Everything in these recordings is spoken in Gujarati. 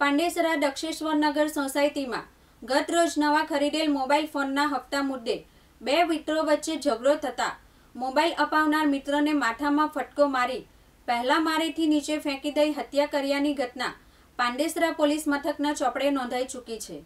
પાંડેસરા દક્ષેશ્વરનગર સોસાયટીમાં ગત રોજ નવા ખરીદેલ મોબાઈલ ફોનના હપ્તા મુદ્દે બે મિત્રો વચ્ચે ઝઘડો થતા મોબાઈલ અપાવનાર મિત્રને માથામાં ફટકો મારી પહેલા મારેથી નીચે ફેંકી દઈ હત્યા કર્યાની ઘટના પાંડેસરા પોલીસ મથકના ચોપડે નોંધાઈ ચૂકી છે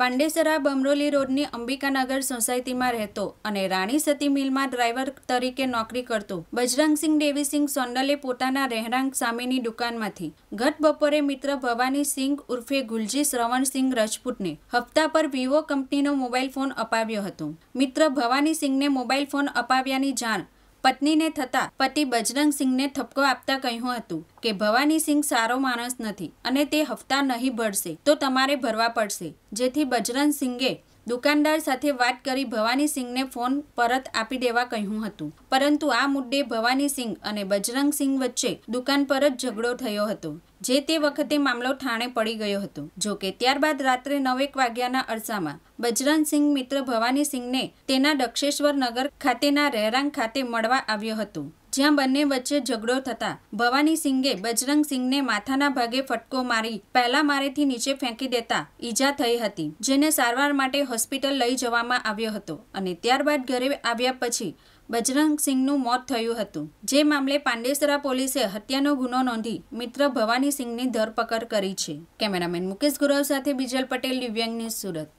પાંડેસરા બમરોલી રોડની અંબિકાનગર સોસાયટીમાં રહેતો અને રાણી સતી મિલમાં ડ્રાઈવર તરીકે નોકરી કરતો બજરંગસિંહ દેવીસિંહ સોંડલે પોતાના રહેણાંક સામેની દુકાનમાંથી ગત બપોરે મિત્ર ભવાની સિંઘ ઉર્ફે ગુલજી શ્રવણસિંહ રજપૂતને હપ્તા પર વિવો કંપનીનો મોબાઈલ ફોન અપાવ્યો હતો મિત્ર ભવાની સિંહને મોબાઈલ ફોન અપાવ્યાની જાણ પત્નીને થતાં પતિ બજરંગસિંહને ઠપકો આપતા કહ્યું હતું કે ભવાનીસિંહ સારો માણસ નથી અને તે હપ્તા નહીં ભરશે તો તમારે ભરવા પડશે જેથી બજરંગસિંહે દુકાનદાર સાથે વાત કરી ભવાનીસિંહને ફોન પરત આપી દેવા કહ્યું હતું પરંતુ આ મુદ્દે ભવાનીસિંહ અને બજરંગસિંહ વચ્ચે દુકાન પર જ ઝઘડો થયો હતો જે તે વખતે મામલો ઠાણે પડી ગયો હતો જો કે ત્યારબાદ રાત્રે નવેક વાગ્યાના અરસામાં બજરંગસિંહ મિત્ર ભવાનીસિંહને તેના દક્ષેશ્વર નગર ખાતેના રહેરાંગ ખાતે મળવા આવ્યો હતો જ્યાં બંને વચ્ચે ઝઘડો થતા ભવાની સિંઘે બજરંગ સિંઘને માથાના ભાગે ફટકો મારી પહેલા મારેથી નીચે ફેંકી દેતા ઈજા થઈ હતી જેને સારવાર માટે હોસ્પિટલ લઈ જવામાં આવ્યો હતો અને ત્યારબાદ ઘરે આવ્યા પછી બજરંગ સિંઘનું મોત થયું હતું જે મામલે પાંડેસરા પોલીસે હત્યાનો ગુનો નોંધી મિત્ર ભવાની સિંગની ધરપકડ કરી છે કેમેરામેન મુકેશ ગુરવ સાથે બિજલ પટેલ દિવ્યાંગ ન્યૂઝ સુરત